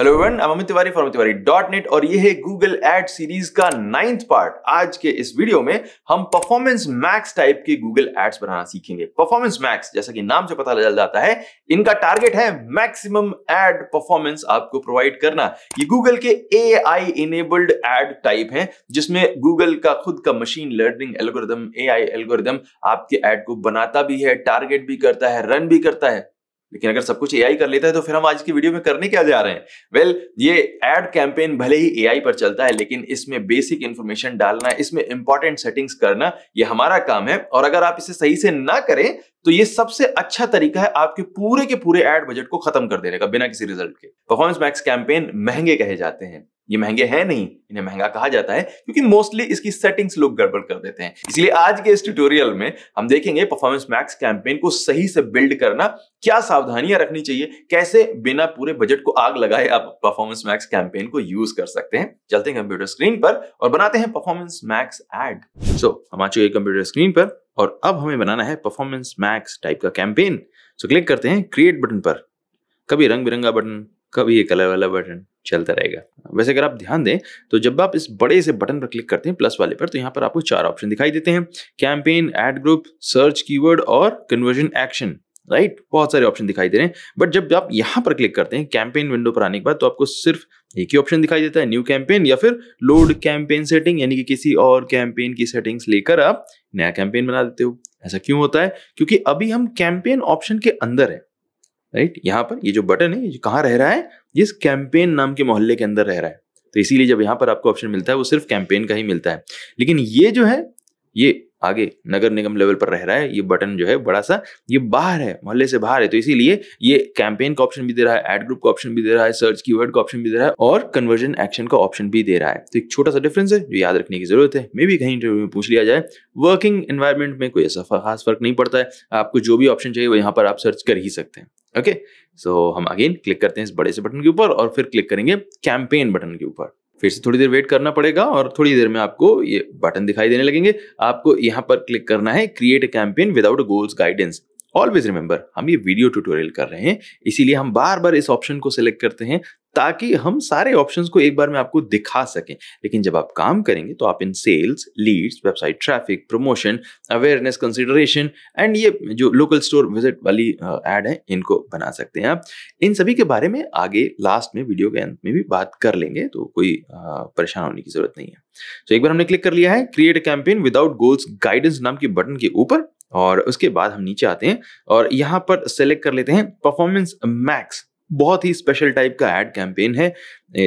Hello everyone I Amit Tiwari from Tiwari dot net और ये है गूगल एड सीरीज का नाइन्थ पार्ट आज के इस वीडियो में हम परफॉर्मेंस मैक्स टाइप के गूगल एड्स बनाना सीखेंगे परफॉर्मेंस मैक्स जैसा कि नाम से पता चल जाता है इनका टारगेट है मैक्सिमम एड परफॉर्मेंस आपको प्रोवाइड करना ये गूगल के ए इनेबल्ड एड टाइप है जिसमें गूगल का खुद का machine learning algorithm A I आपके एड को बनाता भी है टारगेट भी करता है रन भी करता है लेकिन अगर सब कुछ एआई कर लेता है तो फिर हम आज की वीडियो में करने क्या जा रहे हैं वेल well, ये एड कैंपेन भले ही एआई पर चलता है लेकिन इसमें बेसिक इन्फॉर्मेशन डालना इसमें इंपॉर्टेंट सेटिंग्स करना ये हमारा काम है और अगर आप इसे सही से ना करें तो ये सबसे अच्छा तरीका है आपके पूरे के पूरे एड बजट को खत्म कर देने का बिना किसी रिजल्ट के परफॉर्मेंस मैक्स कैंपेन महंगे कहे जाते हैं ये महंगे हैं नहीं इन्हें महंगा कहा जाता है क्योंकि मोस्टली इसकी सेटिंग्स लोग गड़बड़ कर देते हैं इसलिए आज के इस ट्यूटोरियल में हम देखेंगे परफॉर्मेंस मैक्स कैंपेन को सही से बिल्ड करना क्या सावधानियां रखनी चाहिए कैसे बिना पूरे बजट को आग लगाए आप परफॉर्मेंस मैक्स कैंपेन को यूज कर सकते हैं चलते हैं कंप्यूटर स्क्रीन पर और बनाते हैं परफॉर्मेंस मैक्स एड सो हम आ चुके कंप्यूटर स्क्रीन पर और अब हमें बनाना है परफॉर्मेंस मैक्स टाइप का कैंपेन सो क्लिक करते हैं क्रिएट बटन पर कभी रंग बिरंगा बटन कभी ये कलर वाला बटन चलता रहेगा वैसे अगर आप ध्यान दें तो जब आप इस बड़े से बटन पर क्लिक करते हैं प्लस वाले पर तो यहाँ पर आपको चार ऑप्शन दिखाई देते हैं campaign ad group search keyword और कन्वर्जन एक्शन राइट right? बहुत सारे ऑप्शन दिखाई दे रहे हैं बट जब आप यहाँ पर क्लिक करते हैं कैंपेन विंडो पर आने के बाद तो आपको सिर्फ एक ही ऑप्शन दिखाई देता है न्यू कैंपेन या फिर लोड कैंपेन सेटिंग यानी कि किसी और कैंपेन की सेटिंग्स लेकर आप नया कैंपेन बना देते हो ऐसा क्यों होता है क्योंकि अभी हम कैंपेन ऑप्शन के अंदर है राइट right? यहाँ पर ये जो बटन है ये कहां रह रहा है ये कैंपेन नाम के मोहल्ले के अंदर रह रहा है तो इसीलिए जब यहां पर आपको ऑप्शन मिलता है वो सिर्फ कैंपेन का ही मिलता है लेकिन ये जो है ये आगे नगर निगम लेवल पर रह रहा है ये बटन जो है बड़ा सा ये बाहर है मोहल्ले से बाहर है तो इसीलिए ये कैंपेन का ऑप्शन भी दे रहा है एड ग्रुप का ऑप्शन भी दे रहा है सर्च की वर्ड का ऑप्शन भी दे रहा है और कन्वर्जन एक्शन का ऑप्शन भी दे रहा है तो एक छोटा सा डिफरेंस है जो याद रखने की जरूरत है मे भी कहीं इंटरव्यू में पूछ लिया जाए वर्किंग एनवायरमेंट में कोई ऐसा खास फर्क नहीं पड़ता है आपको जो भी ऑप्शन चाहिए वो यहाँ पर आप सर्च कर ही सकते हैं ओके सो हम अगेन क्लिक करते हैं इस बड़े से बटन के ऊपर और फिर क्लिक करेंगे कैंपेन बटन के ऊपर फिर से थोड़ी देर वेट करना पड़ेगा और थोड़ी देर में आपको ये बटन दिखाई देने लगेंगे आपको यहाँ पर क्लिक करना है create a campaign without goals guidance always remember हम ये वीडियो ट्यूटोरियल कर रहे हैं इसीलिए हम बार बार इस ऑप्शन को सिलेक्ट करते हैं ताकि हम सारे ऑप्शन को एक बार में आपको दिखा सकें लेकिन जब आप काम करेंगे तो आप इन sales leads website traffic promotion awareness consideration and ये जो लोकल स्टोर विजिट वाली एड है इनको बना सकते हैं आप इन सभी के बारे में आगे लास्ट में वीडियो के अंत में भी बात कर लेंगे तो कोई परेशान होने की जरूरत नहीं है तो एक बार हमने क्लिक कर लिया है create campaign without goals guidance नाम के बटन के ऊपर और उसके बाद हम नीचे आते हैं और यहाँ पर सेलेक्ट कर लेते हैं परफॉर्मेंस मैक्स बहुत ही स्पेशल टाइप का एड कैंपेन है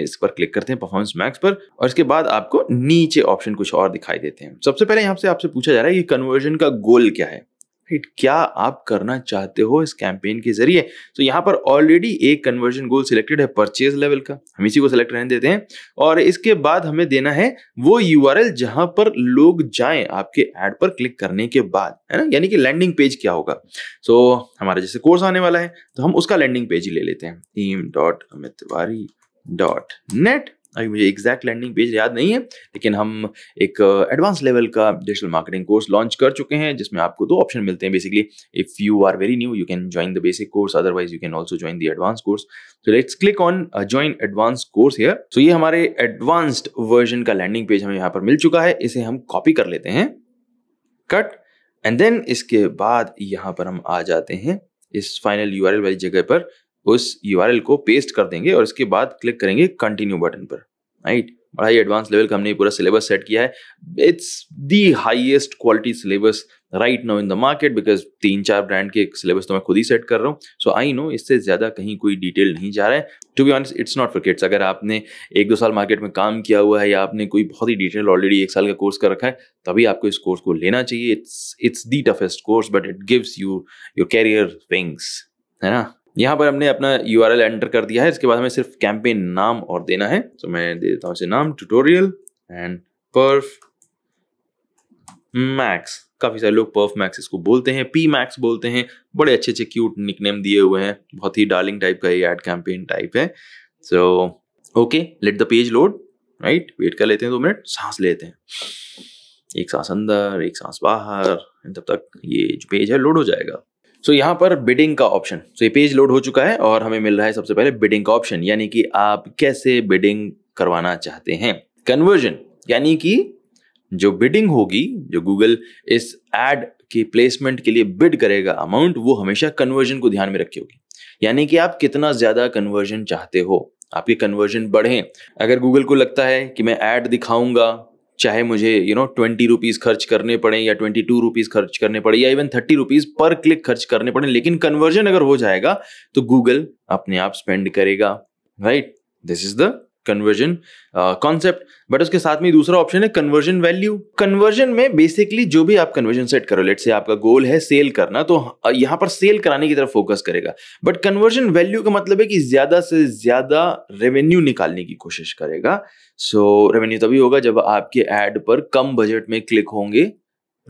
इस पर क्लिक करते हैं परफॉर्मेंस मैक्स पर और इसके बाद आपको नीचे ऑप्शन कुछ और दिखाई देते हैं सबसे पहले यहाँ से आपसे पूछा जा रहा है कि कन्वर्जन का गोल क्या है राइट क्या आप करना चाहते हो इस कैंपेन के जरिए तो यहाँ पर ऑलरेडी एक कन्वर्जन गोल सिलेक्टेड है परचेज लेवल का हम इसी को सिलेक्ट रहने देते हैं और इसके बाद हमें देना है वो यू आर जहां पर लोग जाएं आपके एड पर क्लिक करने के बाद है ना यानी कि लैंडिंग पेज क्या होगा सो so, हमारा जैसे कोर्स आने वाला है तो हम उसका लैंडिंग पेज ही ले लेते हैं team dot Amit Tiwari dot net अभी मुझे एग्जैक्ट लैंडिंग पेज याद नहीं है लेकिन हम एक एडवांस uh, लेवल का डिजिटल मार्केटिंग कोर्स लॉन्च कर चुके हैं जिसमें आपको दो ऑप्शन मिलते हैं basically if you are very new you can join the basic course otherwise you can also join the advance course तो let's click on join advance course here so ये हमारे एडवांस्ड वर्जन का landing page हमें यहाँ पर मिल चुका है इसे हम कॉपी कर लेते हैं कट एंड देन इसके बाद यहाँ पर हम आ जाते हैं इस फाइनल यू वाली जगह पर उस यू को पेस्ट कर देंगे और इसके बाद क्लिक करेंगे कंटिन्यू बटन पर राइट बड़ा ही एडवांस लेवल का हमने पूरा सिलेबस सेट किया है it's the highest quality syllabus right now in the market because तीन चार ब्रांड के सिलेबस तो मैं खुद ही सेट कर रहा हूँ सो आई नो इससे ज़्यादा कहीं कोई डिटेल नहीं जा रहा है to be honest it's not for kids अगर आपने एक दो साल मार्केट में काम किया हुआ है या आपने कोई बहुत ही डिटेल ऑलरेडी एक साल का कोर्स कर रखा है तभी आपको इस कोर्स को लेना चाहिए it's it's the toughest course but it gives you your career wings है ना यहाँ पर हमने अपना यू आर एल एंटर कर दिया है इसके बाद हमें सिर्फ कैंपेन नाम और देना है तो मैं दे देता हूँ इसे नाम ट्यूटोरियल एंड पर्फ मैक्स काफ़ी सारे लोग पर्फ मैक्स इसको बोलते हैं पी मैक्स बोलते हैं बड़े अच्छे अच्छे क्यूट निकनेम दिए हुए हैं बहुत ही डार्लिंग टाइप का ये एड कैंपेन टाइप है so okay let the page load right wait कर लेते हैं दो मिनट सांस लेते हैं एक सांस अंदर एक सांस बाहर तब तक ये जो पेज है लोड हो जाएगा सो so, यहाँ पर बिडिंग का ऑप्शन सो so, ये पेज लोड हो चुका है और हमें मिल रहा है सबसे पहले बिडिंग का ऑप्शन यानी कि आप कैसे बिडिंग करवाना चाहते हैं कन्वर्जन यानी कि जो बिडिंग होगी जो गूगल इस एड की प्लेसमेंट के लिए बिड करेगा अमाउंट वो हमेशा कन्वर्जन को ध्यान में रखी होगी यानी कि आप कितना ज्यादा कन्वर्जन चाहते हो आपके कन्वर्जन बढ़े अगर गूगल को लगता है कि मैं ऐड दिखाऊंगा चाहे मुझे यू नो ट्वेंटी रुपीज़ खर्च करने पड़े या ट्वेंटी टू रुपीज़ खर्च करने पड़े या इवन थर्टी रुपीज़ पर क्लिक खर्च करने पड़े लेकिन कन्वर्जन अगर हो जाएगा तो गूगल अपने आप स्पेंड करेगा right this is the conversion concept but उसके साथ में दूसरा ऑप्शन है कन्वर्जन वैल्यू कन्वर्जन में बेसिकली जो भी आप कन्वर्जन सेट करो लेट से आपका गोल है सेल करना तो uh, यहाँ पर सेल कराने की तरफ फोकस करेगा बट कन्वर्जन वैल्यू का मतलब है कि ज्यादा से ज्यादा रेवेन्यू निकालने की कोशिश करेगा सो so, रेवेन्यू तभी होगा जब आपके एड पर कम बजट में क्लिक होंगे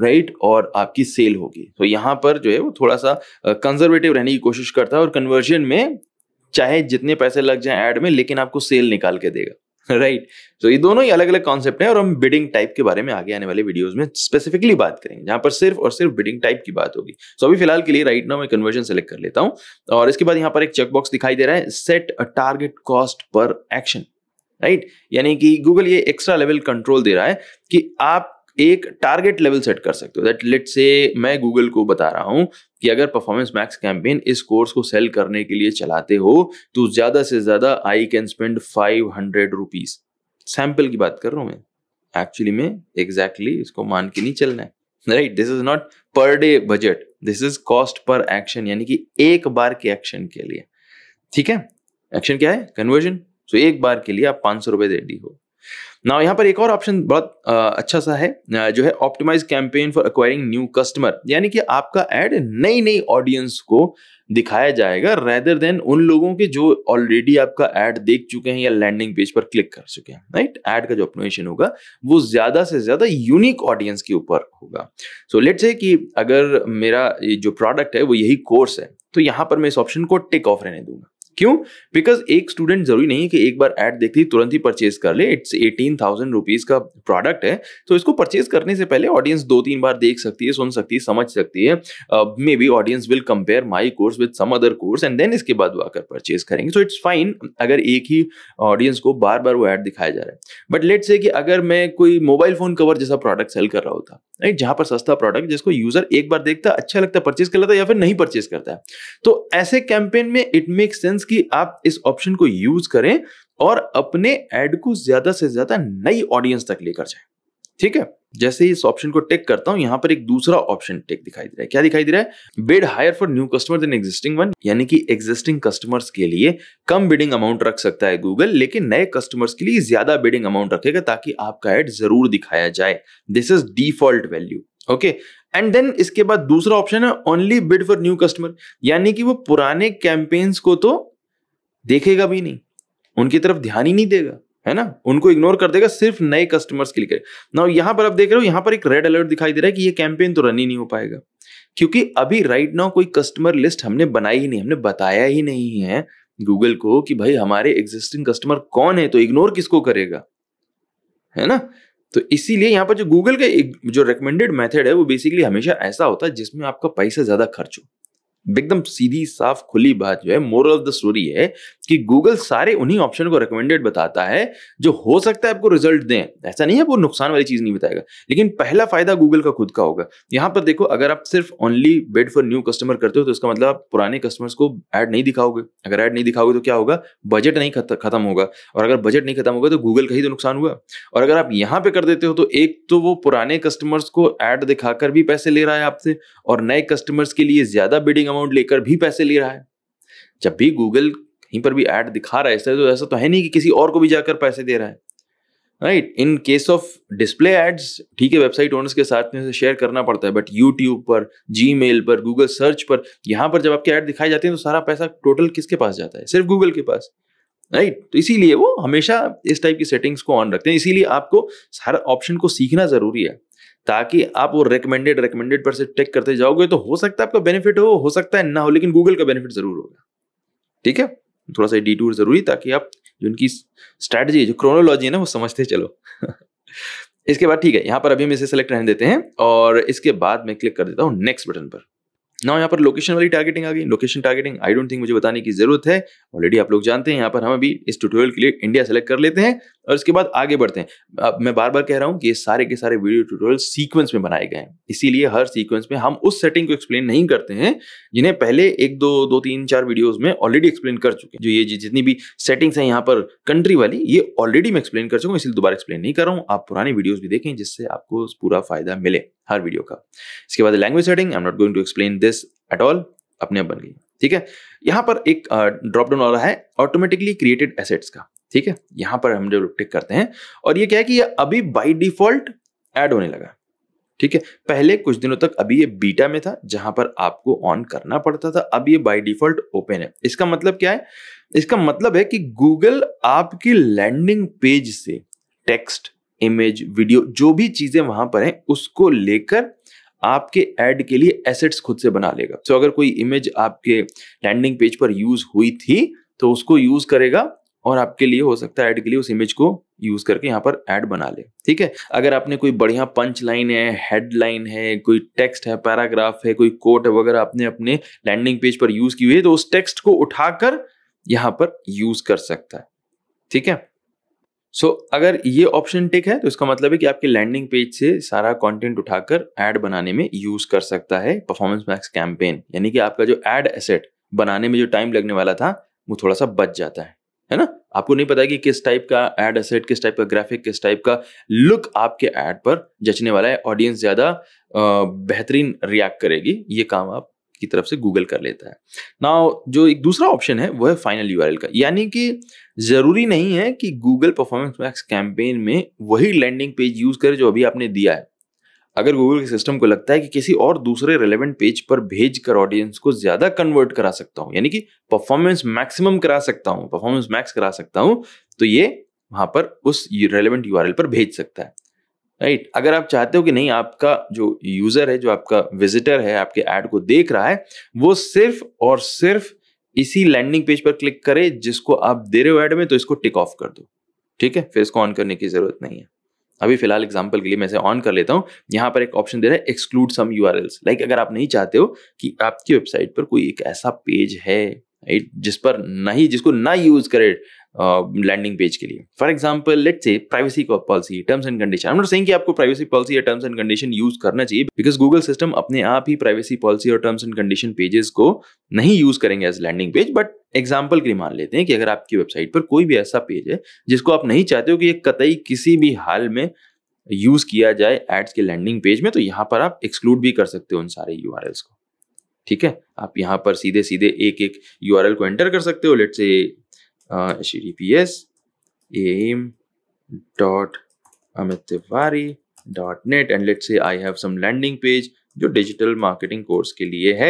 राइट right? और आपकी सेल होगी तो so, यहाँ पर जो है वो थोड़ा सा कंजर्वेटिव uh, रहने की कोशिश करता है और कन्वर्जन में चाहे जितने पैसे लग जाए ऐड में लेकिन आपको सेल निकाल के देगा राइट तो so, ये दोनों ही अलग अलग कॉन्सेप्ट हैं और हम बिडिंग टाइप के बारे में आगे आने वाले वीडियोस में स्पेसिफिकली बात करेंगे जहां पर सिर्फ और सिर्फ बिडिंग टाइप की बात होगी सो so, अभी फिलहाल के लिए राइट नाउ मैं कन्वर्जन सेलेक्ट कर लेता हूं और इसके बाद यहां पर एक चेकबॉक्स दिखाई दे रहा है set a target cost per action right यानी कि गूगल ये एक्स्ट्रा लेवल कंट्रोल दे रहा है कि आप एक टारगेट लेवल सेट कर सकते हो दैट लेट से मैं गूगल को बता रहा हूं कि अगर परफॉर्मेंस मैक्स कैंपेन इस कोर्स को सेल करने के लिए चलाते हो तो ज्यादा से ज्यादा I can spend five hundred rupees sample की बात कर रहा हूं मैं एक्चुअली में एग्जैक्टली exactly इसको मान के नहीं चलना है right this is not per day budget this is cost per action यानी कि एक बार के एक्शन के लिए ठीक है एक्शन क्या है कन्वर्जन सो so, एक बार के लिए आप पांच सौ रुपए दे दी हो ना यहाँ पर एक और ऑप्शन बहुत अच्छा सा है जो है optimise campaign for acquiring new customer यानी कि आपका एड नई नई ऑडियंस को दिखाया जाएगा रेदर देन उन लोगों के जो ऑलरेडी आपका एड देख चुके हैं या लैंडिंग पेज पर क्लिक कर चुके हैं राइट एड का जो ऑप्टिमाइजेशन होगा वो ज्यादा से ज्यादा यूनिक ऑडियंस के ऊपर होगा सो लेट से कि अगर मेरा जो प्रोडक्ट है वो यही कोर्स है तो यहाँ पर मैं इस ऑप्शन को टिक ऑफ रहने दूंगा क्यों बिकॉज एक स्टूडेंट जरूरी नहीं कि एक बार एड देखती तुरंत ही परचेज कर ले इट्स एटीन थाउजेंड रुपीज का प्रोडक्ट है तो इसको परचेज करने से पहले ऑडियंस दो तीन बार देख सकती है सुन सकती है समझ सकती है maybe audience will compare my course with some other course and then इसके बाद वो आकर परचेज करेंगे सो इट्स फाइन अगर एक ही ऑडियंस को बार बार वो एड दिखाया जा रहा है बट लेट से कि अगर मैं कोई मोबाइल फोन कवर जैसा प्रोडक्ट सेल कर रहा होता राइट जहां पर सस्ता प्रोडक्ट जिसको यूजर एक बार देखता अच्छा लगता है परचेज कर लेता या फिर नहीं परचेज करता है तो ऐसे कैंपेन में इट मेक्स सेंस मीन्स कि आप इस ऑप्शन को यूज करें और अपने एड को ज्यादा से ज्यादा नई ऑडियंस तक लेकर जाए ठीक है जैसे इस ऑप्शन को टेक करता हूं यहां पर एक दूसरा ऑप्शन टेक दिखाई दे रहा है क्या दिखाई दे रहा है bid higher for new customer than existing one यानी कि एग्जिस्टिंग कस्टमर्स के लिए कम बिडिंग अमाउंट रख सकता है गूगल लेकिन नए कस्टमर्स के लिए ज्यादा बिडिंग अमाउंट रखेगा ताकि आपका एड जरूर दिखाया जाए this is default value okay and then इसके बाद दूसरा ऑप्शन है only bid for new customer यानी कि वो पुराने कैंपेन्स को तो देखेगा भी नहीं उनकी तरफ ध्यान ही नहीं देगा है ना उनको इग्नोर कर देगा सिर्फ नए कस्टमर्स के लिए ना यहां पर आप देख रहे हो यहां पर एक रेड अलर्ट दिखाई दे रहा है कि ये कैंपेन तो रन ही नहीं हो पाएगा क्योंकि अभी राइट नाउ कोई कस्टमर लिस्ट हमने बनाई ही नहीं हमने बताया ही नहीं है गूगल को कि भाई हमारे एग्जिस्टिंग कस्टमर कौन है तो इग्नोर किसको करेगा है ना तो इसीलिए यहाँ पर जो गूगल का जो रिकमेंडेड मेथड है वो बेसिकली हमेशा ऐसा होता है जिसमें आपका पैसा ज्यादा खर्च हो एकदम सीधी साफ खुली बात जो है मोरल ऑफ द स्टोरी है कि गूगल सारे उन्हीं ऑप्शन को रिकमेंडेड बताता है जो हो सकता है आपको रिजल्ट दें ऐसा नहीं है वो नुकसान वाली चीज़ नहीं बताएगा लेकिन पहला फायदा गूगल का खुद का होगा यहां पर देखो अगर आप सिर्फ only bid for new customer करते हो तो इसका मतलब आप पुराने कस्टमर्स को ऐड नहीं दिखाओगे अगर ऐड नहीं दिखाओगे तो क्या होगा बजट नहीं खत्म होगा और अगर बजट नहीं खत्म होगा तो गूगल का ही तो नुकसान हुआ और अगर आप यहां पर कर देते हो तो एक तो वो पुराने कस्टमर्स को एड दिखाकर भी पैसे ले रहा है आपसे और नए कस्टमर्स के लिए ज्यादा बिडिंग अमाउंट लेकर भी पैसे ले रहा है जब भी गूगल कहीं पर भी ऐड दिखा रहा है तरह तो ऐसा तो है नहीं कि किसी और को भी जाकर पैसे दे रहा है right in case of display ads ठीक है वेबसाइट ओनर्स के साथ में शेयर करना पड़ता है बट यूट्यूब पर जी पर गूगल सर्च पर यहाँ पर जब आपके ऐड दिखाई जाते हैं तो सारा पैसा टोटल किसके पास जाता है सिर्फ गूगल के पास राइट right. तो इसीलिए वो हमेशा इस टाइप की सेटिंग्स को ऑन रखते हैं इसीलिए आपको हर ऑप्शन को सीखना जरूरी है ताकि आप वो रिकमेंडेड रिकमेंडेड पर से टेक करते जाओगे तो हो सकता है आपका बेनिफिट हो हो सकता है ना हो लेकिन गूगल का बेनिफिट जरूर होगा ठीक है थोड़ा सा डी टूर जरूरी ताकि आप जो उनकी स्ट्रैटेजी जो क्रोनोलॉजी है ना वो समझते चलो इसके बाद ठीक है यहाँ पर अभी हम इसे सेलेक्ट रहने देते हैं और इसके बाद मैं क्लिक कर देता हूँ नेक्स्ट बटन पर ना यहाँ पर लोकेशन वाली टारगेटिंग आ गई location targeting I don't think मुझे बताने की जरूरत है ऑलरेडी आप लोग जानते हैं यहाँ पर हम अभी इस ट्यूटोरियल के लिए इंडिया सेलेक्ट कर लेते हैं और इसके बाद आगे बढ़ते हैं अब मैं बार बार कह रहा हूँ कि ये सारे के सारे वीडियो ट्यूटोरियल सीक्वेंस में बनाए गए हैं इसीलिए हर सीक्वेंस में हम उस सेटिंग को एक्सप्लेन नहीं करते हैं जिन्हें पहले एक दो दो तीन चार वीडियोज में ऑलरेडी एक्सप्लेन कर चुके हैं जो ये जितनी भी सेटिंग्स हैं यहाँ पर कंट्री वाली ये ऑलरेडी मैं एक्सप्लेन कर चुका हूँ इसलिए दोबारा एक्सप्लेन नहीं कर रहा हूँ आप पुरानी वीडियोज भी देखें जिससे आपको पूरा फायदा मिले हर वीडियो का इसके बाद language setting I am not going to explain this at all अपने आप बन गई ठीक है यहाँ पर एक ड्रॉप डाउन आ रहा है ऑटोमेटिकली क्रिएटेड एसेट्स का ठीक है यहां पर हम जो टिक करते हैं और ये क्या है कि ये अभी बाई डिफॉल्ट ऐड होने लगा ठीक है पहले कुछ दिनों तक अभी ये बीटा में था जहां पर आपको ऑन करना पड़ता था अब ये बाय डिफॉल्ट ओपन है इसका मतलब क्या है इसका मतलब है कि गूगल आपकी लैंडिंग पेज से टेक्स्ट इमेज वीडियो जो भी चीजें वहां पर हैं उसको लेकर आपके एड के लिए एसेट्स खुद से बना लेगा तो अगर कोई इमेज आपके लैंडिंग पेज पर यूज हुई थी तो उसको यूज करेगा और आपके लिए हो सकता है ऐड के लिए उस इमेज को यूज करके यहाँ पर ऐड बना ले ठीक है अगर आपने कोई बढ़िया पंच लाइन है हेडलाइन है कोई टेक्स्ट है पैराग्राफ है कोई कोट है वगैरह आपने अपने लैंडिंग पेज पर यूज की हुई है तो उस टेक्स्ट को उठाकर यहाँ पर यूज कर सकता है ठीक है सो so, अगर ये ऑप्शन टिक है तो इसका मतलब है कि आपके लैंडिंग पेज से सारा कंटेंट उठाकर ऐड बनाने में यूज कर सकता है परफॉर्मेंस मैक्स कैंपेन यानी कि आपका जो एड एसेट बनाने में जो टाइम लगने वाला था वो थोड़ा सा बच जाता है है ना आपको नहीं पता कि किस टाइप का एड असेट किस टाइप का ग्राफिक किस टाइप का लुक आपके एड पर जचने वाला है ऑडियंस ज़्यादा बेहतरीन रिएक्ट करेगी ये काम आप की तरफ से गूगल कर लेता है ना जो एक दूसरा ऑप्शन है वह है फाइनल यू का यानी कि ज़रूरी नहीं है कि गूगल परफॉर्मेंस मैक्स कैंपेन में वही लैंडिंग पेज यूज़ करे जो अभी आपने दिया है अगर गूगल के सिस्टम को लगता है कि किसी और दूसरे रेलेवेंट पेज पर भेज कर ऑडियंस को ज़्यादा कन्वर्ट करा सकता हूं यानी कि परफॉर्मेंस मैक्सिमम करा सकता हूँ परफॉर्मेंस मैक्स करा सकता हूं तो ये वहां पर उस रेलेवेंट यू पर भेज सकता है राइट right. अगर आप चाहते हो कि नहीं आपका जो यूजर है जो आपका विजिटर है आपके ऐड को देख रहा है वो सिर्फ और सिर्फ इसी लैंडिंग पेज पर क्लिक करे जिसको आप दे रहे हो ऐड में तो इसको टिक ऑफ कर दो ठीक है फिर इसको ऑन करने की जरूरत नहीं है अभी फिलहाल एग्जाम्पल के लिए मैं इसे ऑन कर लेता हूँ यहाँ पर एक ऑप्शन दे रहा है एक्सक्लूड सम यू लाइक अगर आप नहीं चाहते हो कि आपकी वेबसाइट पर कोई एक ऐसा पेज है राइट जिस पर नहीं जिसको ना यूज करे लैंडिंग पेज के लिए for example let's say privacy policy terms and condition हम सेइंग कि आपको प्राइवेसी पॉलिसी या टर्म्स एंड कंडीशन यूज करना चाहिए बिकॉज गूगल सिस्टम अपने आप ही प्राइवेसी पॉलिसी और टर्म्स एंड कंडीशन पेजेस को नहीं यूज करेंगे as landing page but example के लिए मान लेते हैं कि अगर आपकी वेबसाइट पर कोई भी ऐसा पेज है जिसको आप नहीं चाहते हो कि ये कतई किसी भी हाल में यूज किया जाए एड्स के लैंडिंग पेज में तो यहाँ पर आप एक्सक्लूड भी कर सकते हो उन सारे यू को ठीक है आप यहाँ पर सीधे सीधे एक एक यू को एंटर कर सकते हो लेट से uh, https aim dot dot net and let's say I have some landing page जो डिजिटल मार्केटिंग कोर्स के लिए है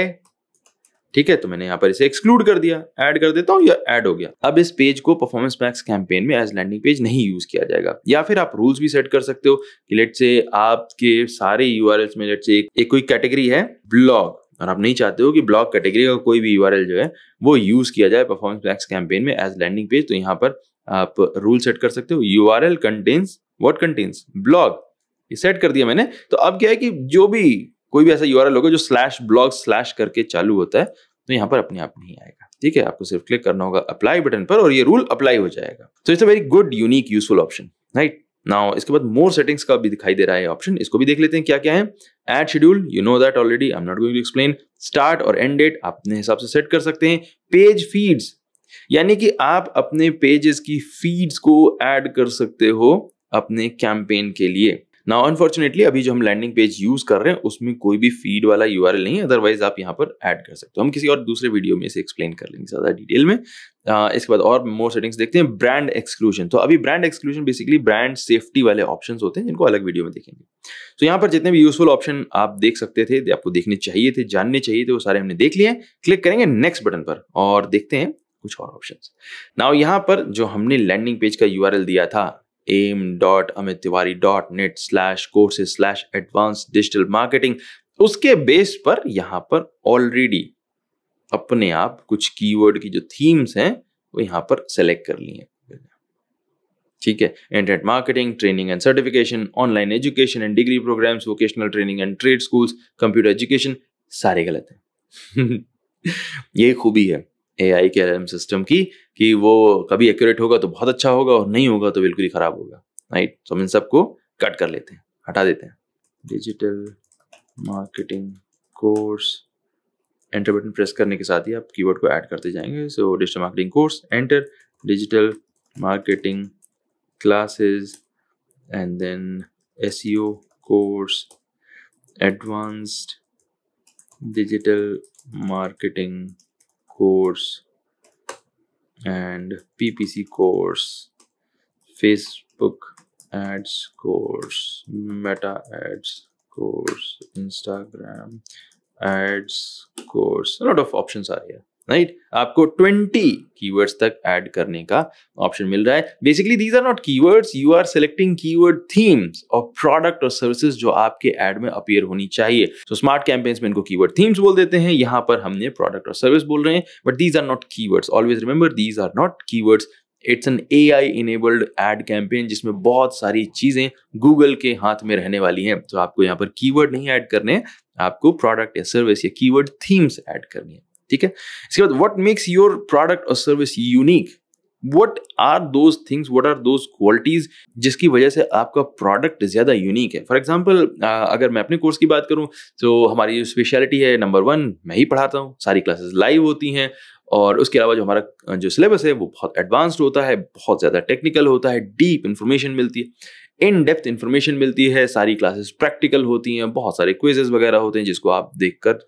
ठीक है तो मैंने यहाँ पर इसे एक्सक्लूड कर दिया ऐड कर देता हूँ या ऐड हो गया अब इस पेज को परफॉर्मेंस मैक्स कैंपेन में एज लैंडिंग पेज नहीं यूज किया जाएगा या फिर आप रूल्स भी सेट कर सकते हो कि लेट से आपके सारे यू में लेट से एक, एक कोई कैटेगरी है ब्लॉग और आप नहीं चाहते हो कि ब्लॉग कैटेगरी का कोई भी यूआरएल जो है वो यूज़ किया जाए परफॉर्मेंस मैक्स कैंपेन में एज लैंडिंग पेज तो यहाँ पर आप रूल सेट कर सकते हो U R L contains what contains blog ये सेट कर दिया मैंने तो अब क्या है कि जो भी कोई भी ऐसा यू होगा जो स्लैश ब्लॉग स्लैश करके चालू होता है तो यहाँ पर अपने आप नहीं आएगा ठीक है आपको सिर्फ क्लिक करना होगा अप्लाई बटन पर और ये रूल अप्लाई हो जाएगा तो it's a very good unique useful option right now इसके बाद मोर सेटिंग्स का भी दिखाई दे रहा है ऑप्शन इसको भी देख लेते हैं क्या क्या है ad schedule you know that already I am not going to explain start और एंड डेट अपने हिसाब से सेट कर सकते हैं पेज फीड्स यानी कि आप अपने पेजेस की फीड्स को ऐड कर सकते हो अपने कैंपेन के लिए नाउ अनफॉर्चुनेटली अभी जो हम लैंडिंग पेज यूज कर रहे हैं उसमें कोई भी फीड वाला यू आर एल नहीं है अदरवाइज आप यहाँ पर एड कर सकते हो हम किसी और दूसरे वीडियो में इसे एक्सप्लेन कर लेंगे ज्यादा डिटेल में आ, इसके बाद और मोर सेटिंग्स देखते हैं ब्रांड एक्सक्लूजन तो अभी brand exclusion basically brand safety वाले ऑप्शन होते हैं जिनको अलग वीडियो में देखेंगे तो यहाँ पर जितने भी यूजफुल ऑप्शन आप देख सकते थे आपको देखने चाहिए थे जानने चाहिए थे वो सारे हमने देख लिए क्लिक करेंगे नेक्स्ट बटन पर और देखते हैं कुछ और ऑप्शन नाउ यहाँ पर जो हमने लैंडिंग पेज का यू दिया था M dot dot Amit Tiwari net slash slash courses advance digital marketing उसके बेस पर यहाँ पर ऑलरेडी अपने आप कुछ कीवर्ड की जो थीम्स हैं वो यहाँ पर सेलेक्ट कर लिए ठीक है internet marketing training and certification online education and degree programs vocational training and trade schools computer education सारे गलत हैं ये खूबी है ए आई के सिस्टम की कि वो कभी एक्यूरेट होगा तो बहुत अच्छा होगा और नहीं होगा तो बिल्कुल ही खराब होगा राइट तो हम इन सबको कट कर लेते हैं हटा देते हैं digital marketing course enter button press करने के साथ ही आप कीवर्ड को ऐड करते जाएंगे so digital marketing course enter digital marketing classes and then SEO course advanced digital marketing course and PPC course, Facebook ads course, Meta ads course, Instagram ads course. A lot of options are here. Right आपको 20 keywords तक add करने का option मिल रहा है basically these are not keywords you are selecting keyword themes और product और services जो आपके एड में अपीयर होनी चाहिए सो स्मार्ट कैंपेन्स में इनको कीवर्ड थीम्स बोल देते हैं यहां पर हमने प्रोडक्ट और सर्विस बोल रहे हैं but these are not keywords always remember these are not keywords it's an A I enabled ad campaign जिसमें बहुत सारी चीजें गूगल के हाथ में रहने वाली हैं तो आपको यहाँ पर कीवर्ड नहीं ऐड करने आपको प्रोडक्ट या सर्विस या कीवर्ड थीम्स ऐड करनी है ठीक है इसके बाद वट मेक्स योर प्रोडक्ट और service unique what are those things what are those qualities जिसकी वजह से आपका प्रोडक्ट ज़्यादा यूनिक है फॉर एग्जाम्पल अगर मैं अपने कोर्स की बात करूँ तो हमारी जो स्पेशलिटी है नंबर वन मैं ही पढ़ाता हूँ सारी क्लासेस लाइव होती हैं और उसके अलावा जो हमारा जो सिलेबस है वो बहुत एडवांस्ड होता है बहुत ज़्यादा टेक्निकल होता है डीप इन्फॉर्मेशन मिलती है इन डेप्थ इन्फॉर्मेशन मिलती है सारी क्लासेस प्रैक्टिकल होती हैं बहुत सारे क्विजेज वगैरह होते हैं जिसको आप देखकर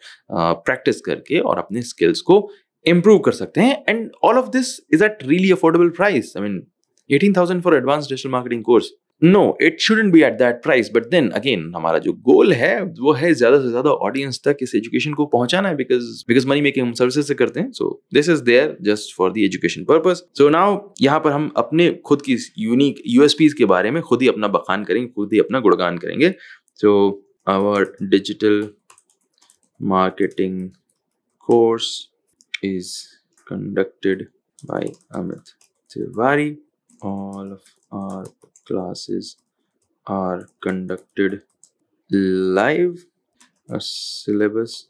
प्रैक्टिस करके और अपने स्किल्स को इम्प्रूव कर सकते हैं and all of this is at really affordable price I mean eighteen thousand for advance digital marketing course no it shouldn't be at that price but then again हमारा जो गोल है वो है ज्यादा से ज्यादा ऑडियंस तक इस एजुकेशन को पहुंचाना है बिकॉज बिकॉज मनी मेकिंग हम सर्विसेज से करते हैं so this is there just for the education purpose so now यहाँ पर हम अपने खुद की यूनिक यूएसपी के बारे में खुद ही अपना बखान करेंगे खुद ही अपना गुणगान करेंगे so our digital marketing course is conducted by Amit Tiwari all of our classes are conducted live. A syllabus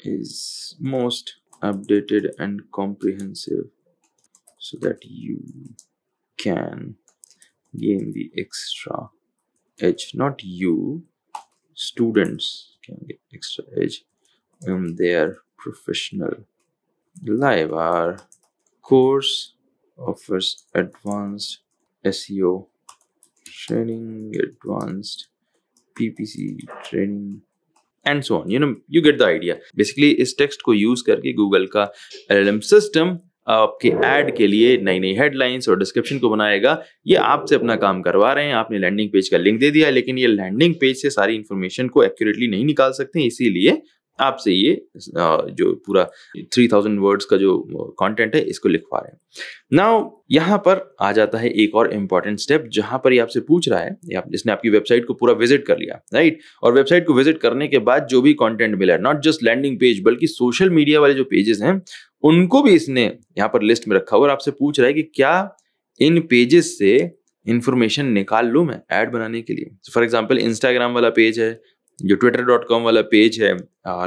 is most updated and comprehensive so that you can gain the extra edge. Not you, students can get extra edge in their professional live Our course offers advanced SEO training advanced ppc training and so on you know you get the idea basically इस text को use करके Google का एल system आपके ad के लिए नई नई हेडलाइंस और डिस्क्रिप्शन को बनाएगा ये आपसे अपना काम करवा रहे हैं आपने लैंडिंग पेज का लिंक दे दिया लेकिन ये लैंडिंग पेज से सारी इन्फॉर्मेशन को एक्यूरेटली नहीं निकाल सकते इसीलिए आपसे ये जो पूरा थ्री थाउजेंड वर्ड्स का जो कंटेंट है इसको लिखवा रहे हैं नाउ यहाँ पर आ जाता है एक और इम्पॉर्टेंट स्टेप जहाँ पर ये आपसे पूछ रहा है या जिसने आपकी वेबसाइट को पूरा विजिट कर लिया राइट और वेबसाइट को विजिट करने के बाद जो भी कॉन्टेंट मिला है नॉट जस्ट लैंडिंग पेज बल्कि सोशल मीडिया वाले जो पेजेस हैं उनको भी इसने यहाँ पर लिस्ट में रखा हुआ और आपसे पूछ रहा है कि क्या इन पेजेस से इन्फॉर्मेशन निकाल लूँ मैं ऐड बनाने के लिए फॉर एग्जाम्पल इंस्टाग्राम वाला पेज है जो ट्विटर डॉट कॉम वाला पेज है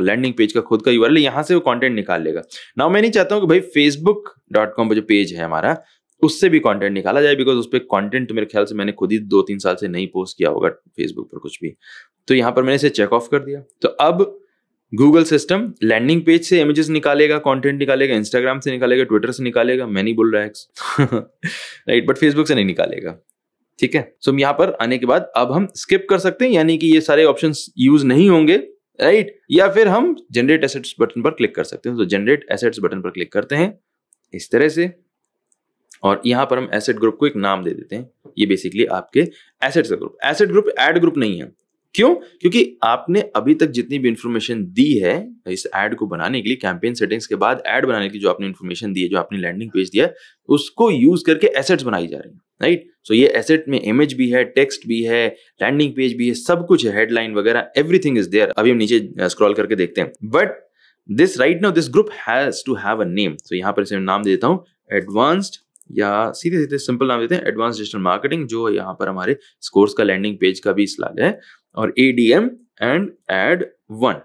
लैंडिंग पेज का खुद का यू यहाँ से वो कॉन्टेंट निकाल लेगा ना मैं नहीं चाहता हूँ कि भाई फेसबुक डॉट कॉम पर जो पेज है हमारा उससे भी कंटेंट निकाला जाए बिकॉज उस पर कॉन्टेंट मेरे ख्याल से मैंने खुद ही दो तीन साल से नहीं पोस्ट किया होगा फेसबुक पर कुछ भी तो यहाँ पर मैंने इसे चेक ऑफ कर दिया तो अब गूगल सिस्टम लैंडिंग पेज से इमेजेस निकालेगा कंटेंट निकालेगा इंस्टाग्राम से निकालेगा ट्विटर से निकालेगा मैं नहीं बोल रहा है राइट बट फेसबुक से नहीं निकालेगा ठीक है सो so, यहाँ पर आने के बाद अब हम स्किप कर सकते हैं यानी कि ये सारे ऑप्शन यूज नहीं होंगे राइट right? या फिर हम जनरेट एसेट्स बटन पर क्लिक कर सकते हैं तो जनरेट एसेट्स बटन पर क्लिक करते हैं इस तरह से और यहाँ पर हम एसेट ग्रुप को एक नाम दे देते हैं ये बेसिकली आपके एसेट्स का group asset group ad group नहीं है क्यों क्योंकि आपने अभी तक जितनी भी इन्फॉर्मेशन दी है इस एड को बनाने के लिए कैंपेन सेटिंग्स के बाद एड बनाने की जो आपने इन्फॉर्मेशन दी है जो आपने लैंडिंग पेज दिया उसको यूज करके एसेट्स बनाई जा रही है राइट सो ये एसेट में इमेज भी है टेक्स्ट भी है लैंडिंग पेज भी है सब कुछ है हेडलाइन वगैरह एवरीथिंग इज देयर अभी हम नीचे स्क्रॉल करके देखते हैं but this right now this group has to have a name so यहाँ पर इसे नाम देता हूँ एडवांस्ड या सीधे सीधे सिंपल नाम देते हैं एडवांस डिजिटल मार्केटिंग जो यहाँ पर हमारे स्कोर्स का लैंडिंग पेज का भी स्लाग है और A D M and ad one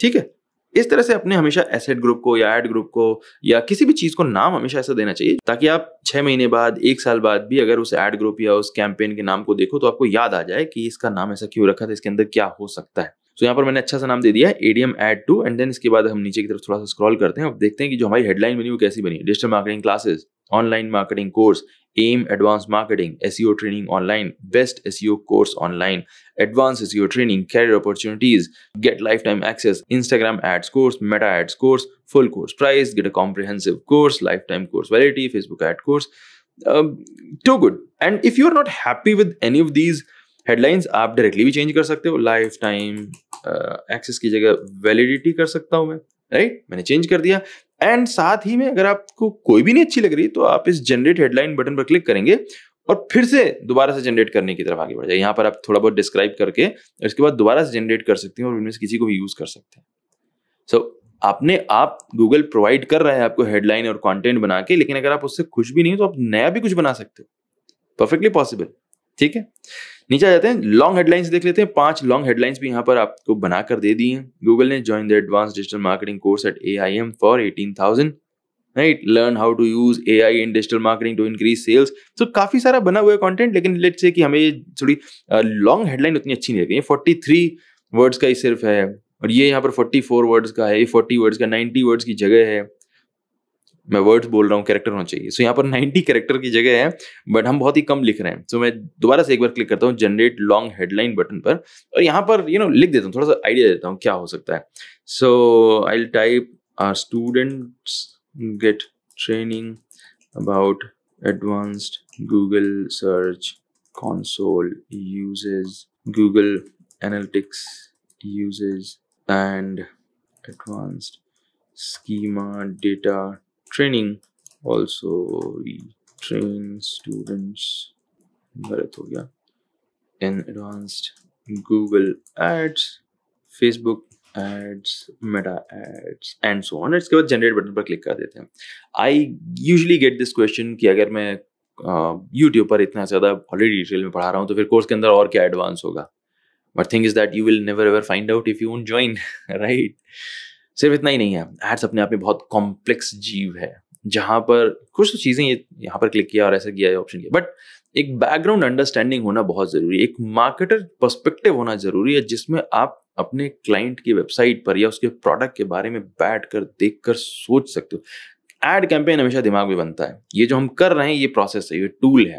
ठीक है इस तरह से अपने हमेशा एसेट ग्रुप को या एड ग्रुप को या किसी भी चीज़ को नाम हमेशा ऐसा देना चाहिए ताकि आप छह महीने बाद एक साल बाद भी अगर उस एड ग्रुप या उस कैंपेन के नाम को देखो तो आपको याद आ जाए कि इसका नाम ऐसा क्यों रखा था इसके अंदर क्या हो सकता है तो so, यहाँ पर मैंने अच्छा सा नाम दे दिया ADM ad two and then इसके बाद हम नीचे की तरफ थोड़ा सा स्क्रॉल करते हैं और देखते हैं कि जो हमारी हेडलाइन बनी वो कैसी बनी digital marketing classes online marketing course M advance marketing S training online best S course online advance S training career opportunities get lifetime access Instagram ads course Meta ads course full course price get a comprehensive course lifetime course validity Facebook ad course too good and if you are not happy with any of these headlines आप directly भी change कर सकते हो life lifetime access की जगह validity कर सकता हूँ मैं राइट right? मैंने चेंज कर दिया एंड साथ ही में अगर आपको कोई भी नहीं अच्छी लग रही तो आप इस जनरेट हेडलाइन बटन पर क्लिक करेंगे और फिर से दोबारा से जनरेट करने की तरफ आगे बढ़ जाए यहाँ पर आप थोड़ा बहुत डिस्क्राइब करके इसके बाद दोबारा से जनरेट कर सकते हैं और इनमें से किसी को भी यूज कर सकते हैं सो so, आपने आप गूगल प्रोवाइड कर रहा है आपको हेडलाइन और कॉन्टेंट बना के लेकिन अगर आप उससे खुश भी नहीं हो तो आप नया भी कुछ बना सकते हो परफेक्टली पॉसिबल ठीक है नीचे आ जाते हैं लॉन्ग हेडलाइंस देख लेते हैं पांच लॉन्ग हेडलाइंस भी यहाँ पर आपको बनाकर दे दी हैं गूगल ने join the advance digital marketing course at A I M for eighteen thousand right learn how to use A I in digital marketing to increase sales तो काफी सारा बना हुआ है कॉन्टेंट लेकिन लेट से कि हमें ये थोड़ी लॉन्ग हेडलाइन उतनी अच्छी नहीं लगी है फोर्टी थ्री वर्ड्स का ही सिर्फ है और ये यहाँ पर फोर्टी फोर वर्ड्स का है ये फोर्टी वर्ड्स का नाइन्टी वर्ड्स की जगह है मैं वर्ड्स बोल रहा हूँ कैरेक्टर होना चाहिए सो so, यहाँ पर नाइनटी कैरेक्टर की जगह है बट हम बहुत ही कम लिख रहे हैं सो so, मैं दोबारा से एक बार क्लिक करता हूँ जनरेट लॉन्ग हेडलाइन बटन पर और यहाँ पर यू you नो know, लिख देता हूँ थोड़ा सा आइडिया देता हूँ क्या हो सकता है so I type our students get training about advanced Google Search Console usages Google Analytics usages and advanced schema data training also train students गलत हो गया in advanced Google Ads Facebook Ads Meta Ads and so on इसके बाद generate button पर click कर देते हैं I usually get this question कि अगर मैं यूट्यूब पर इतना ज़्यादा ऑलरेडी डिटेल में पढ़ा रहा हूँ तो फिर कोर्स के अंदर और क्या एडवांस होगा but thing is that you will never ever find out if you won't join right सिर्फ इतना ही नहीं है एड्स अपने आप में बहुत कॉम्प्लेक्स जीव है जहां पर कुछ तो चीज़ें ये यहाँ पर क्लिक किया और ऐसा किया ऑप्शन किया बट एक बैकग्राउंड अंडरस्टैंडिंग होना बहुत ज़रूरी है एक मार्केटर पर्सपेक्टिव होना ज़रूरी है जिसमें आप अपने क्लाइंट की वेबसाइट पर या उसके प्रोडक्ट के बारे में बैठ कर देख कर सोच सकते हो एड कैंपेन हमेशा दिमाग में बनता है ये जो हम कर रहे हैं ये प्रोसेस है ये टूल है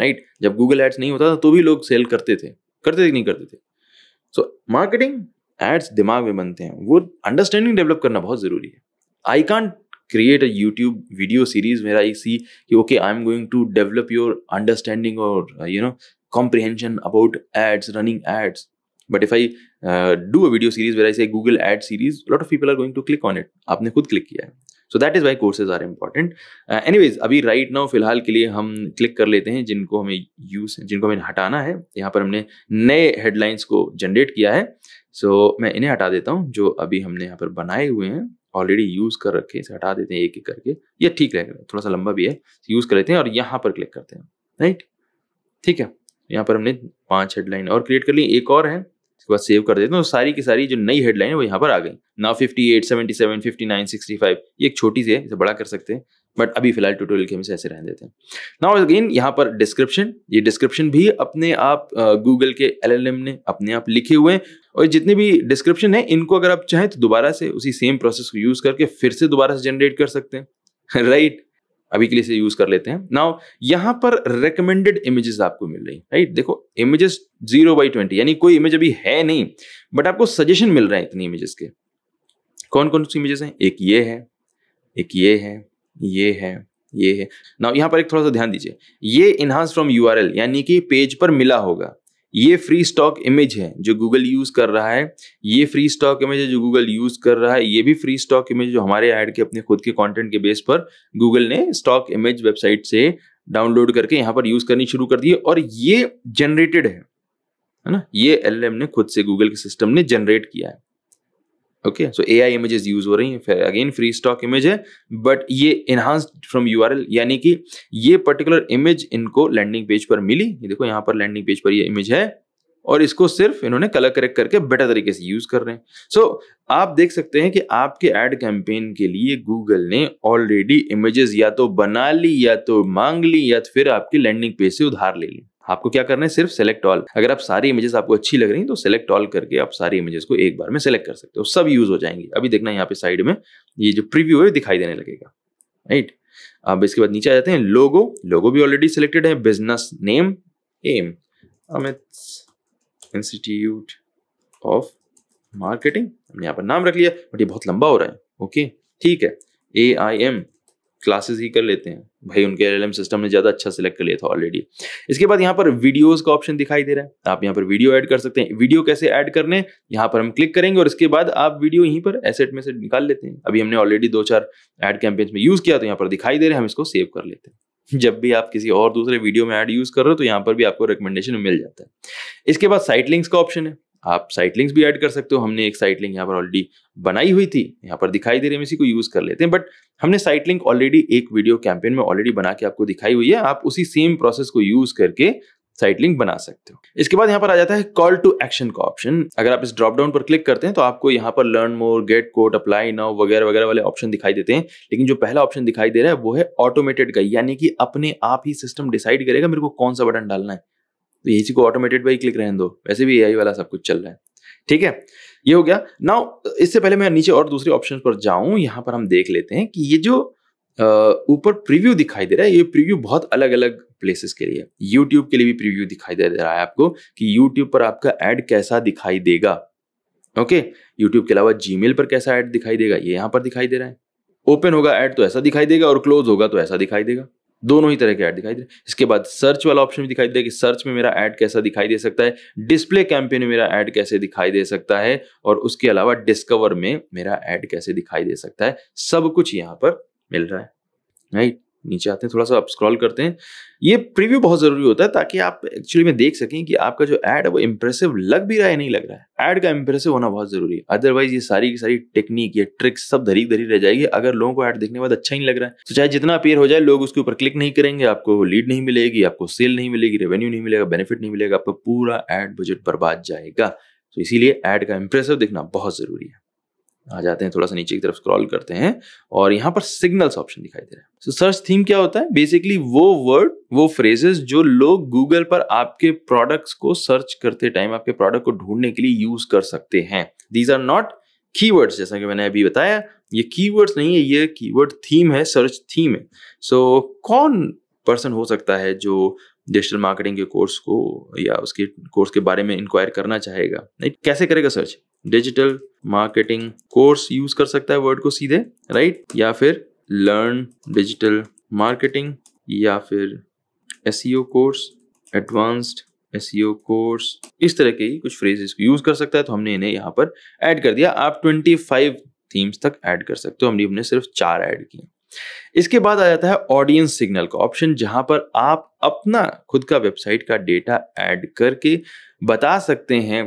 राइट जब गूगल एड्स नहीं होता था तो भी लोग सेल करते थे करते थे नहीं करते थे सो मार्केटिंग एड्स दिमाग में बनते हैं वो अंडरस्टैंडिंग डेवलप करना बहुत ज़रूरी है I can't create a YouTube video series मेरा आई सी कि okay I am going to develop your understanding और you know comprehension about ads running ads but if I do a video series मेरा Google ad series lot of people are going to click on it आपने खुद क्लिक किया है so that is why courses are important anyways अभी right right now फिलहाल के लिए हम क्लिक कर लेते हैं जिनको हमें यूज जिनको हमें हटाना है यहाँ पर हमने नए हेडलाइंस को जनरेट किया है सो so, मैं इन्हें हटा देता हूँ जो अभी हमने यहाँ पर बनाए हुए हैं ऑलरेडी यूज़ कर रखे इसे हटा देते हैं एक एक करके ये ठीक रहेगा थोड़ा सा लंबा भी है यूज़ कर लेते हैं और यहाँ पर क्लिक करते हैं राइट ठीक है यहाँ पर हमने पांच हेडलाइन और क्रिएट कर ली एक और है उसके बाद सेव कर देते हैं तो सारी की सारी जो नई हेडलाइन है वो यहाँ पर आ गई ना fifty eight seventy seven fifty nine sixty five ये एक छोटी सी है इसे बड़ा कर सकते हैं बट अभी फिलहाल ट्यूटोरियल के हमसे ऐसे रहने देते हैं नाउ अगेन यहाँ पर डिस्क्रिप्शन ये डिस्क्रिप्शन भी अपने आप गूगल के एलएलएम ने अपने आप लिखे हुए हैं और जितने भी डिस्क्रिप्शन है इनको अगर आप चाहें तो दोबारा से उसी सेम प्रोसेस को यूज़ करके फिर से दोबारा से जनरेट कर सकते हैं राइट right? अभी के लिए से यूज कर लेते हैं नाउ यहाँ पर रिकमेंडेड इमेजेस आपको मिल रही है राइट देखो इमेजेस जीरो बाई ट्वेंटी यानी कोई इमेज अभी है नहीं बट आपको सजेशन मिल रहा है इतनी इमेजेस के कौन कौन सी इमेजेस हैं एक ये है एक ये है ये है ये है ना यहाँ पर एक थोड़ा सा ध्यान दीजिए ये इनहांस फ्रॉम यू यानी कि पेज पर मिला होगा ये फ्री स्टॉक इमेज है जो गूगल यूज़ कर रहा है ये फ्री स्टॉक इमेज है जो गूगल यूज़ कर रहा है ये भी फ्री स्टॉक इमेज जो हमारे ऐड के अपने खुद के कंटेंट के बेस पर गूगल ने स्टॉक इमेज वेबसाइट से डाउनलोड करके यहाँ पर यूज़ करनी शुरू कर दी है और ये जनरेटेड है है ना ये एल ने खुद से गूगल के सिस्टम ने जनरेट किया है okay so A I images use हो रही है अगेन फ्री स्टॉक इमेज है बट ये enhance from U R L यानी कि ये पर्टिकुलर इमेज इनको लैंडिंग पेज पर मिली ये देखो यहाँ पर लैंडिंग पेज पर ये इमेज है और इसको सिर्फ इन्होंने कलर करेक्ट करके बेटर तरीके से यूज कर रहे हैं सो so, आप देख सकते हैं कि आपके एड कैंपेन के लिए गूगल ने ऑलरेडी इमेजेस या तो बना ली या तो मांग ली या तो फिर आपकी लैंडिंग पेज से उधार ले ली आपको क्या करना है सिर्फ सेलेक्ट ऑल अगर आप सारी इमेजेस आपको अच्छी लग रही है तो सेलेक्ट ऑल करके आप सारी इमेजेस को एक बार में सेलेक्ट कर सकते हो सब यूज हो जाएंगी अभी देखना यहाँ पे साइड में ये जो प्रीव्यू है दिखाई देने लगेगा राइट अब इसके बाद नीचे आ जाते हैं लोगो लोगो भी ऑलरेडी सिलेक्टेड है business name M Amit institute of marketing हमने यहाँ पर नाम रख लिया बट ये बहुत लंबा हो रहा है ओके ठीक है ए आई एम क्लासेस ही कर लेते हैं भाई उनके एल सिस्टम ने ज़्यादा अच्छा सिलेक्ट कर लिया था ऑलरेडी इसके बाद यहाँ पर वीडियोस का ऑप्शन दिखाई दे रहा है तो आप यहाँ पर वीडियो ऐड कर सकते हैं वीडियो कैसे ऐड करने यहाँ पर हम क्लिक करेंगे और इसके बाद आप वीडियो यहीं पर एसेट में से निकाल लेते हैं अभी हमने ऑलरेडी दो चार एड कैंपेन्स में यूज़ किया तो यहाँ पर दिखाई दे रहे हैं हम इसको सेव कर लेते हैं जब भी आप किसी और दूसरे वीडियो में ऐड यूज कर रहे हो तो यहाँ पर भी आपको रिकमेंडेशन मिल जाता है इसके बाद साइट लिंक्स का ऑप्शन है आप साइट लिंक्स भी ऐड कर सकते हो हमने एक साइट लिंक यहाँ पर ऑलरेडी बनाई हुई थी यहाँ पर दिखाई दे रही हम इसी को यूज़ कर लेते हैं बट हमने साइट लिंक ऑलरेडी एक वीडियो कैंपेन में ऑलरेडी बना के आपको दिखाई हुई है आप उसी सेम प्रोसेस को यूज़ करके साइट लिंक बना सकते हो इसके बाद यहाँ पर आ जाता है कॉल टू एक्शन का ऑप्शन अगर आप इस ड्रॉप डाउन पर क्लिक करते हैं तो आपको यहाँ पर learn more get code apply now वगैरह वगैरह वाले ऑप्शन दिखाई देते हैं लेकिन जो पहला ऑप्शन दिखाई दे रहा है वो है ऑटोमेटेड का यानी कि अपने आप ही सिस्टम डिसाइड करेगा मेरे को कौन सा बटन डालना है तो इसी को ऑटोमेटेड बाई क्लिक रहने दो वैसे भी ए वाला सब कुछ चल रहा है ठीक है ये हो गया नाउ इससे पहले मैं नीचे और दूसरे ऑप्शन पर जाऊं यहाँ पर हम देख लेते हैं कि ये जो ऊपर प्रीव्यू दिखाई दे रहा है ये प्रीव्यू बहुत अलग अलग प्लेसेस के लिए यूट्यूब के लिए भी प्रीव्यू दिखाई दे रहा है आपको कि यूट्यूब पर आपका एड कैसा दिखाई देगा ओके यूट्यूब के अलावा जी पर कैसा ऐड दिखाई देगा ये यहाँ पर दिखाई दे रहा है ओपन होगा एड तो ऐसा दिखाई देगा और क्लोज होगा तो ऐसा दिखाई देगा दोनों ही तरह के ऐड दिखाई दे रहे इसके बाद सर्च वाला ऑप्शन भी दिखाई दे कि सर्च में मेरा ऐड कैसा दिखाई दे सकता है डिस्प्ले कैंपेन में मेरा ऐड कैसे दिखाई दे सकता है और उसके अलावा डिस्कवर में मेरा ऐड कैसे दिखाई दे सकता है सब कुछ यहाँ पर मिल रहा है राइट नीचे आते हैं थोड़ा सा आप स्क्रॉल करते हैं ये प्रीव्यू बहुत ज़रूरी होता है ताकि आप एक्चुअली में देख सकें कि आपका जो ऐड है वो इम्प्रेसिव लग भी रहा है नहीं लग रहा है ऐड का इम्प्रेसिव होना बहुत ज़रूरी है अदरवाइज ये सारी की सारी टेक्निक या ट्रिक्स सब धरी धरी रह जाएगी अगर लोगों को ऐड देखने के बाद अच्छा ही लग रहा है तो चाहे जितना अपेयर हो जाए लोग उसके ऊपर क्लिक नहीं करेंगे आपको लीड नहीं मिलेगी आपको सेल नहीं मिलेगी रेवेन्यू नहीं मिलेगा बेनिफिट नहीं मिलेगा आपका पूरा एड बजट बर्बाद जाएगा तो इसीलिए ऐड का इम्प्रेसिव देखना बहुत ज़रूरी है आ जाते हैं थोड़ा सा नीचे की तरफ स्क्रॉल करते हैं और यहाँ पर सिग्नल्स ऑप्शन दिखाई दे रहा है सो सर्च थीम क्या होता है बेसिकली वो वर्ड वो फ्रेजेस जो लोग गूगल पर आपके प्रोडक्ट्स को सर्च करते टाइम आपके प्रोडक्ट को ढूंढने के लिए यूज कर सकते हैं दीज आर नॉट कीवर्ड्स जैसा कि मैंने अभी बताया ये कीवर्ड्स नहीं है ये कीवर्ड थीम है सर्च थीम है सो so, कौन पर्सन हो सकता है जो डिजिटल मार्केटिंग के कोर्स को या उसके कोर्स के बारे में इंक्वायर करना चाहेगा नहीं कैसे करेगा search digital marketing course use कर सकता है वर्ड को सीधे राइट या फिर लर्न डिजिटल मार्केटिंग या फिर S course advanced S course इस तरह के ही कुछ फ्रेजेस को यूज कर सकता है तो हमने इन्हें यहाँ पर ऐड कर दिया आप फाइव थीम्स तक ऐड कर सकते हो हमने हमने सिर्फ चार ऐड किए इसके बाद आ जाता है ऑडियंस सिग्नल का ऑप्शन जहां पर आप अपना खुद का वेबसाइट का डेटा ऐड करके बता सकते हैं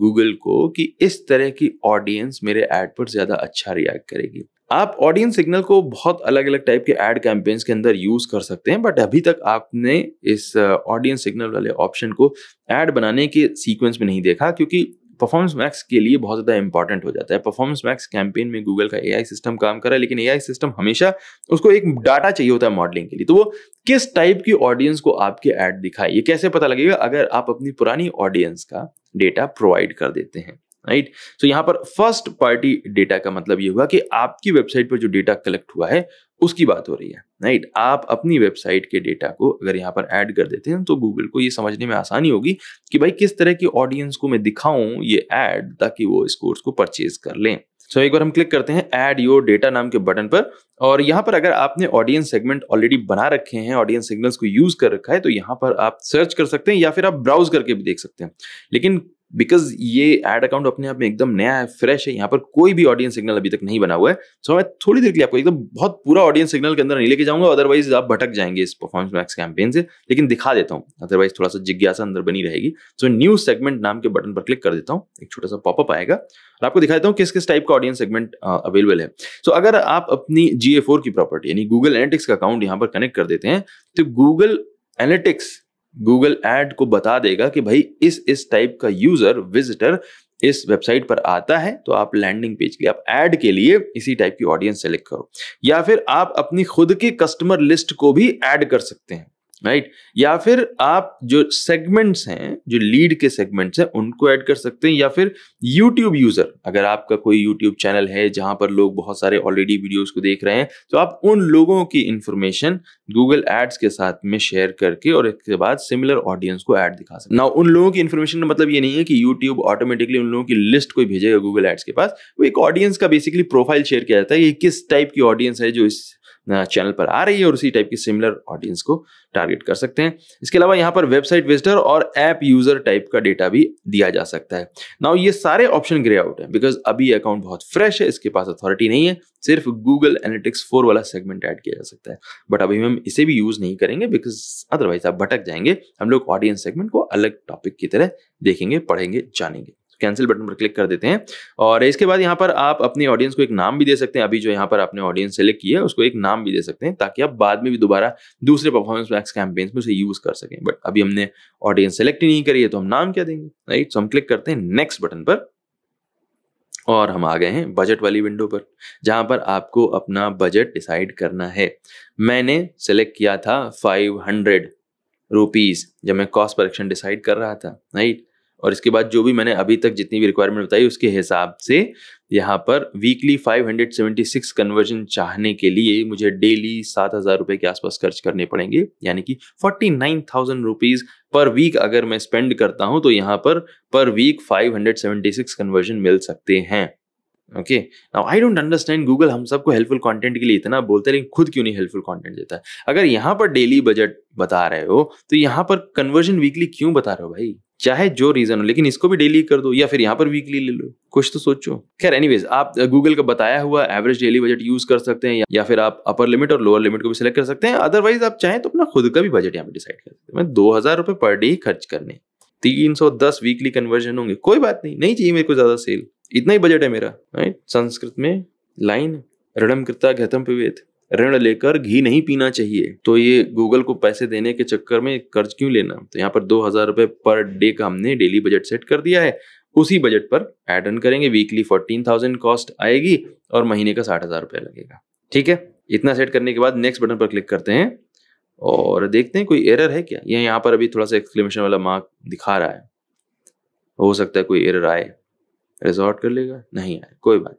गूगल को कि इस तरह की ऑडियंस मेरे ऐड पर ज़्यादा अच्छा रिएक्ट करेगी आप ऑडियंस सिग्नल को बहुत अलग अलग टाइप के एड कैंपेन्स के अंदर यूज़ कर सकते हैं बट अभी तक आपने इस ऑडियंस सिग्नल वाले ऑप्शन को एड बनाने के सीक्वेंस में नहीं देखा क्योंकि परफॉर्मेंस मैक्स के लिए बहुत ज़्यादा इंपॉर्टेंट हो जाता है परफॉर्मेंस मैक्स कैंपेन में गूगल का एआई सिस्टम काम कर रहा है लेकिन एआई सिस्टम हमेशा उसको एक डाटा चाहिए होता है मॉडलिंग के लिए तो वो किस टाइप की ऑडियंस को आपके ऐड दिखाए ये कैसे पता लगेगा अगर आप अपनी पुरानी ऑडियंस का डेटा प्रोवाइड कर देते हैं राइट right? सो so, यहाँ पर फर्स्ट पार्टी डेटा का मतलब ये हुआ कि आपकी वेबसाइट पर जो डेटा कलेक्ट हुआ है उसकी बात हो रही है राइट आप अपनी वेबसाइट के डेटा को अगर यहाँ पर ऐड कर देते हैं तो गूगल को ये समझने में आसानी होगी कि भाई किस तरह की ऑडियंस को मैं दिखाऊं ये ऐड ताकि वो इस कोर्स को परचेज कर लें सो so, एक बार हम क्लिक करते हैं ऐड योर डेटा नाम के बटन पर और यहाँ पर अगर आपने ऑडियंस सेगमेंट ऑलरेडी बना रखे हैं ऑडियंस सिग्नल्स को यूज कर रखा है तो यहाँ पर आप सर्च कर सकते हैं या फिर आप ब्राउज करके भी देख सकते हैं लेकिन बिकॉज ये एड अकाउंट अपने आप में एकदम नया है फ्रेश है यहाँ पर कोई भी ऑडियंस सिग्नल अभी तक नहीं बना हुआ है सो मैं थोड़ी देर के लिए आपको एकदम बहुत पूरा ऑडियंस सिग्नल के अंदर नहीं लेके जाऊंगा अदरवाइज आप भटक जाएंगे इस परफॉर्मेंस मैक्स कैंपेन से लेकिन दिखा देता हूँ अदरवाइज थोड़ा सा जिज्ञासा अंदर बनी रहेगी सो न्यू सेगमेंट नाम के बटन पर क्लिक कर देता हूँ एक छोटा सा पॉपअप आएगा और आपको दिखा देता हूँ किस किस टाइप का ऑडियंस सेगमेंट अवेलेबल है सो अगर आप अपनी जी की प्रॉपर्टी यानी गूगल एनेटिक्स का अकाउंट यहाँ पर कनेक्ट कर देते हैं तो गूगल एनेटिक्स गूगल एड को बता देगा कि भाई इस इस टाइप का यूजर विजिटर इस वेबसाइट पर आता है तो आप लैंडिंग पेज के लिए आप एड के लिए इसी टाइप की ऑडियंस सेलेक्ट करो या फिर आप अपनी खुद की कस्टमर लिस्ट को भी ऐड कर सकते हैं राइट right? या फिर आप जो सेगमेंट्स हैं जो लीड के सेगमेंट्स हैं उनको ऐड कर सकते हैं या फिर यूट्यूब यूज़र अगर आपका कोई यूट्यूब चैनल है जहां पर लोग बहुत सारे ऑलरेडी वीडियोस को देख रहे हैं तो आप उन लोगों की इंफॉर्मेशन गूगल एड्स के साथ में शेयर करके और इसके बाद सिमिलर ऑडियंस को ऐड दिखा सकते ना उन लोगों की इन्फॉर्मेशन का मतलब ये नहीं है कि यूट्यूब ऑटोमेटिकली उन लोगों की लिस्ट कोई भेजेगा गूगल एड्स के पास वो एक ऑडियंस का बेसिकली प्रोफाइल शेयर किया जाता है कि किस टाइप की ऑडियंस है जो इस चैनल पर आ रही है और उसी टाइप की सिमिलर ऑडियंस को टारगेट कर सकते हैं इसके अलावा यहाँ पर वेबसाइट विजिटर और ऐप यूजर टाइप का डेटा भी दिया जा सकता है नाउ ये सारे ऑप्शन ग्रे आउट है बिकॉज अभी अकाउंट बहुत फ्रेश है इसके पास अथॉरिटी नहीं है सिर्फ गूगल एनालिटिक्स फोर वाला सेगमेंट ऐड किया जा सकता है बट अभी हम इसे भी यूज नहीं करेंगे बिकॉज अदरवाइज आप भटक जाएंगे हम लोग ऑडियंस सेगमेंट को अलग टॉपिक की तरह देखेंगे पढ़ेंगे जानेंगे कैंसिल बटन पर क्लिक कर देते हैं और इसके बाद यहाँ पर आप अपने ऑडियंस को एक नाम भी दे सकते हैं अभी जो यहाँ पर आपने ऑडियंस सेलेक्ट किया है उसको एक नाम भी दे सकते हैं ताकि आप बाद में भी दोबारा दूसरे परफॉर्मेंस मैक्स कैंपेन्स में उसे यूज़ कर सकें बट अभी हमने ऑडियंस सेलेक्ट ही नहीं करी है तो हम नाम क्या देंगे राइट सो हम क्लिक करते हैं नेक्स्ट बटन पर और हम आ गए हैं बजट वाली विंडो पर जहां पर आपको अपना बजट डिसाइड करना है मैंने सेलेक्ट किया था फाइव हंड्रेड रुपीज़ जब मैं कॉस्ट परेक्शन डिसाइड कर रहा था राइट और इसके बाद जो भी मैंने अभी तक जितनी भी रिक्वायरमेंट बताई उसके हिसाब से यहाँ पर वीकली 576 कन्वर्जन चाहने के लिए मुझे डेली सात हज़ार रुपए के आसपास खर्च करने पड़ेंगे यानी कि फोर्टी नाइन थाउजेंड रुपीज़ पर वीक अगर मैं स्पेंड करता हूँ तो यहाँ पर पर वीक 576 कन्वर्जन मिल सकते हैं okay now I don't understand Google हम सबको हेल्पफुल कंटेंट के लिए इतना बोलते हैं लेकिन खुद क्यों नहीं हेल्पफुल कंटेंट देता है अगर यहाँ पर डेली बजट बता रहे हो तो यहाँ पर कन्वर्जन वीकली क्यों बता रहे हो भाई चाहे जो रीजन हो लेकिन इसको भी डेली कर दो या फिर यहाँ पर वीकली ले लो कुछ तो सोचो खैर एनीवेज आप गूगल uh, का बताया हुआ एवरेज डेली बजट यूज कर सकते हैं या फिर आप अपर लिमिट और लोअर लिमिट को भी सिलेक्ट कर सकते हैं अदरवाइज आप चाहें तो अपना खुद का भी बजट यहाँ पे डिसाइड कर सकते हैं दो हजार रुपए पर डे खर्च करने तीन सौ दस वीकली कन्वर्जन होंगे कोई बात नहीं नहीं चाहिए मेरे को ज्यादा सेल इतना ही बजट है मेरा राइट संस्कृत में लाइन रणम कृता घतम पिवेद ऋण लेकर घी नहीं पीना चाहिए तो ये गूगल को पैसे देने के चक्कर में कर्ज क्यों लेना तो यहाँ पर दो हजार रुपये पर डे का हमने डेली बजट सेट कर दिया है उसी बजट पर एड ऑन करेंगे वीकली फोर्टीन थाउजेंड कॉस्ट आएगी और महीने का साठ हजार रुपया लगेगा ठीक है इतना सेट करने के बाद नेक्स्ट बटन पर क्लिक करते हैं और देखते हैं कोई एरर है क्या यह यहाँ पर अभी थोड़ा सा एक्सक्लेमेशन वाला मार्क दिखा रहा है हो सकता है कोई एरर आए रिजॉर्ट कर लेगा नहीं आए कोई बात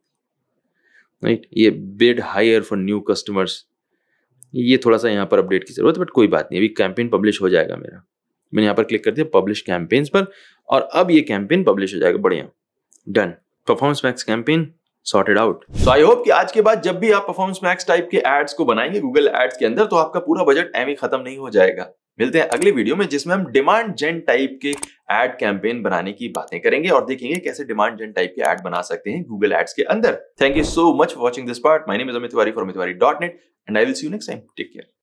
राइट ये bid higher for new customers ये थोड़ा सा यहाँ पर अपडेट की जरूरत है बट कोई बात नहीं अभी कैंपेन पब्लिश हो जाएगा मेरा मैंने यहाँ पर क्लिक कर दिया पब्लिश कैंपेन्स पर और अब ये कैंपेन पब्लिश हो जाएगा बढ़िया done performance max campaign sorted out तो आई होप कि आज के बाद जब भी आप परफॉर्मेंस मैक्स टाइप के एड्स को बनाएंगे गूगल एड्स के अंदर तो आपका पूरा बजट एम e खत्म नहीं हो जाएगा मिलते हैं अगले वीडियो में जिसमें हम डिमांड जेन टाइप के एड कैंपेन बनाने की बातें करेंगे और देखेंगे कैसे डिमांड जेन टाइप के एड बना सकते हैं गूगल एड्स के अंदर thank you so much for watching this part my for Tiwari dot net and I will see you next time take care